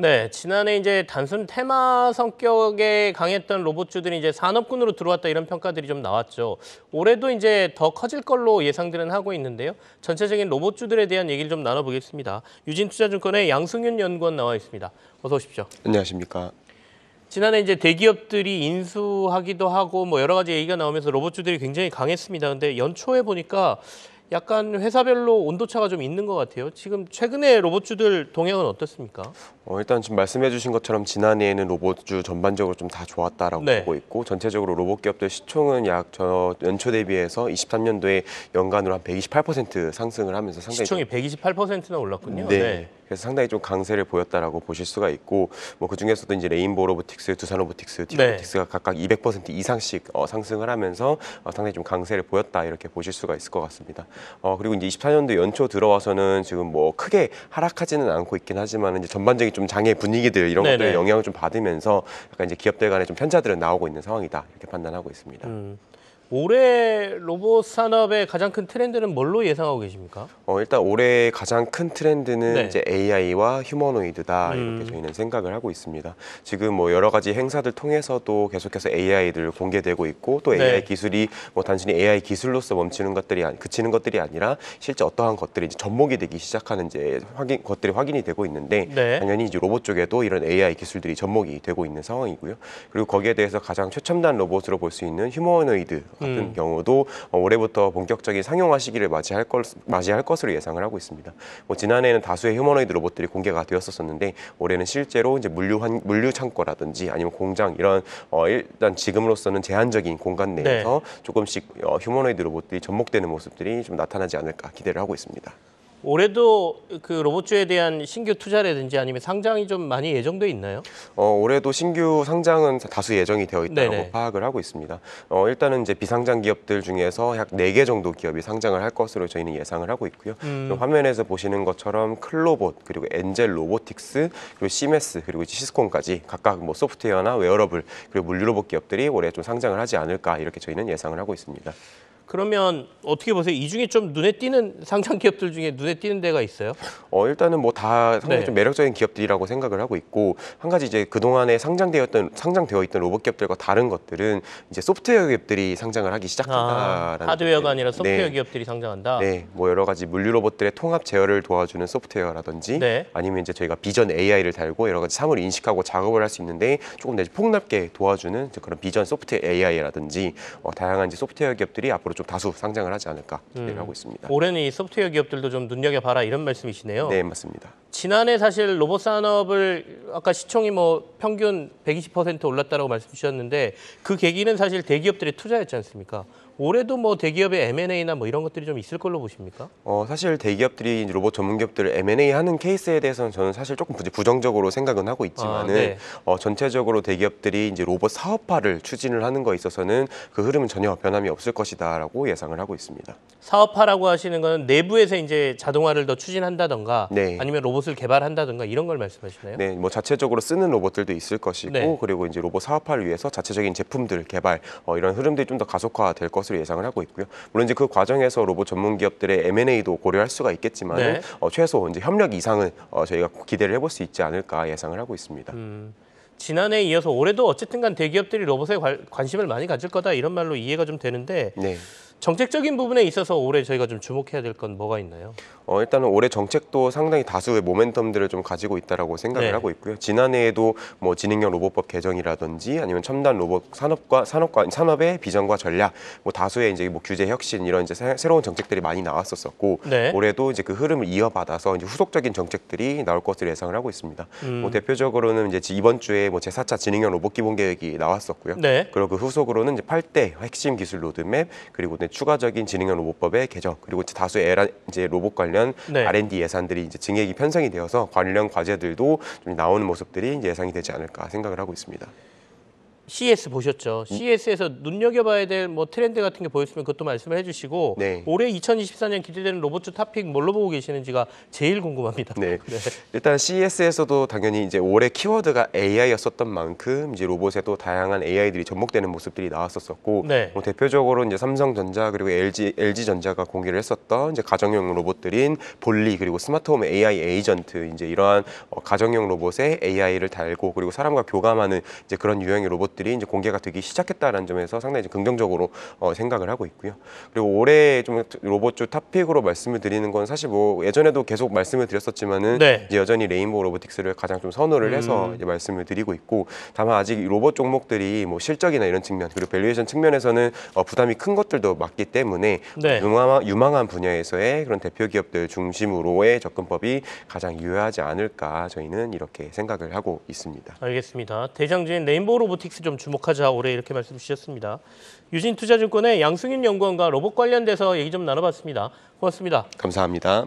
네, 지난해 이제 단순 테마 성격에 강했던 로봇주들이 이제 산업군으로 들어왔다 이런 평가들이 좀 나왔죠. 올해도 이제 더 커질 걸로 예상들은 하고 있는데요. 전체적인 로봇주들에 대한 얘기를 좀 나눠보겠습니다. 유진투자증권의 양승윤 연구원 나와 있습니다. 어서 오십시오. 안녕하십니까. 지난해 이제 대기업들이 인수하기도 하고 뭐 여러 가지 얘기가 나오면서 로봇주들이 굉장히 강했습니다. 근데 연초에 보니까 약간 회사별로 온도차가 좀 있는 것 같아요. 지금 최근에 로봇주들 동향은 어떻습니까? 어, 일단 지금 말씀해주신 것처럼 지난해에는 로봇주 전반적으로 좀 다 좋았다라고 네. 보고 있고 전체적으로 로봇 기업들 시총은 약 저 연초 대비해서 23년도에 연간으로 한 128% 상승을 하면서 상당히 시총이 128%나 올랐군요. 네. 네. 그래서 상당히 좀 강세를 보였다라고 보실 수가 있고 뭐그 중에서도 이제 레인보우 로보틱스, 두산 로보틱스, 티로보틱스가 네. 각각 200% 이상씩 어, 상승을 하면서 어, 상당히 좀 강세를 보였다 이렇게 보실 수가 있을 것 같습니다. 어, 그리고 이제 24년도 연초 들어와서는 지금 뭐 크게 하락하지는 않고 있긴 하지만 이제 전반적인 좀 장애 분위기들 이런 네네. 것들에 영향을 좀 받으면서 약간 이제 기업들 간에 좀 편차들은 나오고 있는 상황이다 이렇게 판단하고 있습니다. 음. 올해 로봇 산업의 가장 큰 트렌드는 뭘로 예상하고 계십니까? 어, 일단 올해 가장 큰 트렌드는 네. 이제 AI와 휴머노이드다 음. 이렇게 저희는 생각을 하고 있습니다. 지금 뭐 여러 가지 행사들 통해서도 계속해서 AI들 공개되고 있고 또 AI 네. 기술이 뭐 단순히 AI 기술로서 멈추는 것들이 그치는 것들이 아니라 실제 어떠한 것들이 이제 접목이 되기 시작하는 이제 확인 것들이 확인이 되고 있는데 네. 당연히 이제 로봇 쪽에도 이런 AI 기술들이 접목이 되고 있는 상황이고요. 그리고 거기에 대해서 가장 최첨단 로봇으로 볼 수 있는 휴머노이드 같은 음. 경우도 어, 올해부터 본격적인 상용화 시기를 맞이할, 걸, 맞이할 것으로 예상을 하고 있습니다. 뭐 지난해에는 다수의 휴머노이드 로봇들이 공개가 되었었는데 올해는 실제로 이제 물류 환, 물류 창고라든지 아니면 공장 이런 어, 일단 지금으로서는 제한적인 공간 내에서 네. 조금씩 어, 휴머노이드 로봇들이 접목되는 모습들이 좀 나타나지 않을까 기대를 하고 있습니다. 올해도 그 로봇주에 대한 신규 투자라든지 아니면 상장이 좀 많이 예정돼 있나요? 어, 올해도 신규 상장은 다수 예정이 되어 있다고 네네. 파악을 하고 있습니다. 어, 일단은 이제 비상장 기업들 중에서 약네개 정도 기업이 상장을 할 것으로 저희는 예상을 하고 있고요. 음. 화면에서 보시는 것처럼 클로봇, 그리고 엔젤 로보틱스, 그리고 시메스, 그리고 시스콘까지 각각 뭐 소프트웨어나 웨어러블, 그리고 물류로봇 기업들이 올해 좀 상장을 하지 않을까 이렇게 저희는 예상을 하고 있습니다. 그러면 어떻게 보세요? 이 중에 좀 눈에 띄는 상장 기업들 중에 눈에 띄는 데가 있어요? 어 일단은 뭐 다 상당히 네. 좀 매력적인 기업들이라고 생각을 하고 있고 한 가지 이제 그 동안에 상장되었던 상장되어 있던 로봇 기업들과 다른 것들은 이제 소프트웨어 기업들이 상장을 하기 시작한다라는 아, 하드웨어가 아니라 소프트웨어 네. 기업들이 상장한다. 네, 뭐 여러 가지 물류 로봇들의 통합 제어를 도와주는 소프트웨어라든지 네. 아니면 이제 저희가 비전 AI를 달고 여러 가지 사물을 인식하고 작업을 할 수 있는데 조금 더 폭넓게 도와주는 그런 비전 소프트 웨어 AI라든지 어, 다양한 이제 소프트웨어 기업들이 앞으로 좀 다수 상장을 하지 않을까 기대를 음. 하고 있습니다. 올해는 이 소프트웨어 기업들도 좀 눈여겨봐라 이런 말씀이시네요. 네, 맞습니다. 지난해 사실 로봇 산업을 아까 시총이 뭐 평균 120%올랐다고 말씀 주셨는데 그 계기는 사실 대기업들의 투자였지 않습니까? 올해도 뭐 대기업의 M&A나 뭐 이런 것들이 좀 있을 걸로 보십니까? 어, 사실 대기업들이 로봇 전문 기업들 을 M&A 하는 케이스에 대해서는 저는 사실 조금 부정적으로 생각은 하고 있지만은 아, 네. 어, 전체적으로 대기업들이 이제 로봇 사업화를 추진을 하는 거에 있어서는 그 흐름은 전혀 변함이 없을 것이다라고 예상을 하고 있습니다. 사업화라고 하시는 건 내부에서 이제 자동화를 더 추진한다던가 네. 아니면 로봇을 개발한다던가 이런 걸 말씀하시나요? 네, 뭐 자체적으로 쓰는 로봇들도 있을 것이고 네. 그리고 이제 로봇 사업화를 위해서 자체적인 제품들 개발 어, 이런 흐름들이 좀 더 가속화될 것을 것으로 예상을 하고 있고요. 물론 이제 그 과정에서 로봇 전문 기업들의 M&A도 고려할 수가 있겠지만 네. 어, 최소 이제 협력 이상은 어, 저희가 기대를 해볼 수 있지 않을까 예상을 하고 있습니다. 음. 지난해에 이어서 올해도 어쨌든 간 대기업들이 로봇에 관, 심을 많이 가질 거다 이런 말로 이해가 좀 되는데 네. 정책적인 부분에 있어서 올해 저희가 좀 주목해야 될 건 뭐가 있나요? 어, 일단은 올해 정책도 상당히 다수의 모멘텀들을 좀 가지고 있다라고 생각을 네. 하고 있고요. 지난해에도 뭐 지능형 로봇법 개정이라든지 아니면 첨단 로봇 산업과 산업과 산업의 비전과 전략, 뭐 다수의 이제 뭐 규제 혁신 이런 이제 새, 로운 정책들이 많이 나왔었었고 네. 올해도 이제 그 흐름을 이어받아서 이제 후속적인 정책들이 나올 것으로 예상을 하고 있습니다. 뭐 음. 뭐 대표적으로는 이제 이번 주에 뭐 제4차 지능형 로봇 기본 계획이 나왔었고요. 네. 그리고 그 후속으로는 이제 8대 핵심 기술 로드맵 그리고 추가적인 진행형 로봇법의 개정 그리고 다수 에라, 이제 로봇 관련 네. R&D 예산들이 이제 증액이 편성이 되어서 관련 과제들도 좀 나오는 모습들이 예상이 되지 않을까 생각을 하고 있습니다. CS 보셨죠? 음. CS에서 눈여겨봐야 될 뭐 트렌드 같은 게 보였으면 그것도 말씀을 해주시고 네. 올해 2024년 기대되는 로봇주 탑픽 뭘로 보고 계시는지가 제일 궁금합니다. 네. 네. 일단 CS에서도 당연히 이제 올해 키워드가 AI였었던 만큼 이제 로봇에도 다양한 AI들이 접목되는 모습들이 나왔었었고 네. 뭐 대표적으로 이제 삼성전자 그리고 LG LG전자가 공개를 했었던 이제 가정용 로봇들인 볼리 그리고 스마트홈 AI 에이전트 이제 이러한 어, 가정용 로봇에 AI를 달고 그리고 사람과 교감하는 이제 그런 유형의 로봇 것들이 이제 공개가 되기 시작했다라는 점에서 상당히 긍정적으로 어, 생각을 하고 있고요. 그리고 올해 좀 로봇주 탑픽으로 말씀을 드리는 건 사실 뭐 예전에도 계속 말씀을 드렸었지만은 네. 이제 여전히 레인보우 로보틱스를 가장 좀 선호를 해서 음. 이제 말씀을 드리고 있고 다만 아직 로봇 종목들이 뭐 실적이나 이런 측면 그리고 밸류에이션 측면에서는 어, 부담이 큰 것들도 맞기 때문에 네. 유망한, 유망한 분야에서의 그런 대표 기업들 중심으로의 접근법이 가장 유효하지 않을까 저희는 이렇게 생각을 하고 있습니다. 알겠습니다. 대장주인 레인보우 로보틱스 좀좀 주목하자 올해 이렇게 말씀 주셨습니다. 유진투자증권의 양승윤 연구원과 로봇 관련돼서 얘기 좀 나눠봤습니다. 고맙습니다. 감사합니다.